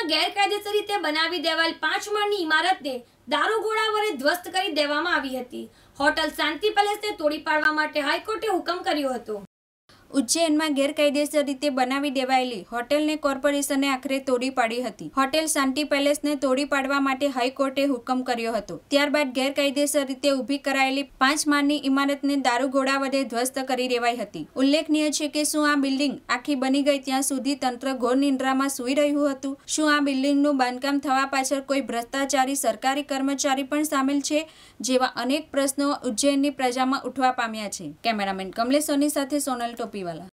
સુરતમાં ગેરકાયદેસર રીતે બનાવી દેવાયેલ પાંચ માળની ઇમારતને દારૂગોળા વડે ધ્વસ્ત કરી દેવામાં આવી હતી હોટલ શાંતિ પેલેસને તોડી પાડવા માટે હાઈકોર્ટે હુકમ કર્યો હતો ઉજ્જૈનમાં ગેરકાયદેસર રીતે બનાવી દેવાયેલી હોટેલને કોર્પોરેશને આખરે તોડી પાડી હતી હોટેલ શાંતિ પેલેસને તોડી પાડવા માટે હાઈકોર્ટે હુકમ કર્યો હતો ત્યારબાદ ગેરકાયદેસર રીતે ઊભી કરાયેલી પાંચ માળની ઇમારતને દારૂગોળા વડે ધ્વસ્ત કરી દેવાઈ હતી ઉલ્લેખનીય છે કે શું આ બિલ્ડિંગ આખી બની ગઈ ત્યાં સુધી તંત્ર ઘોર નિંદ્રામાં સૂઈ રહ્યું હતું શું આ બિલ્ડિંગનું બાંધકામ થવા પાછળ કોઈ ભ્રષ્ટાચારી સરકારી કર્મચારી પણ સામેલ છે જેવા અનેક પ્રશ્નો ઉજ્જૈનની પ્રજામાં ઉઠવા પામ્યા છે કેમેરામેન કમલેશ સાથે સોનલ ટોપી Avíbala.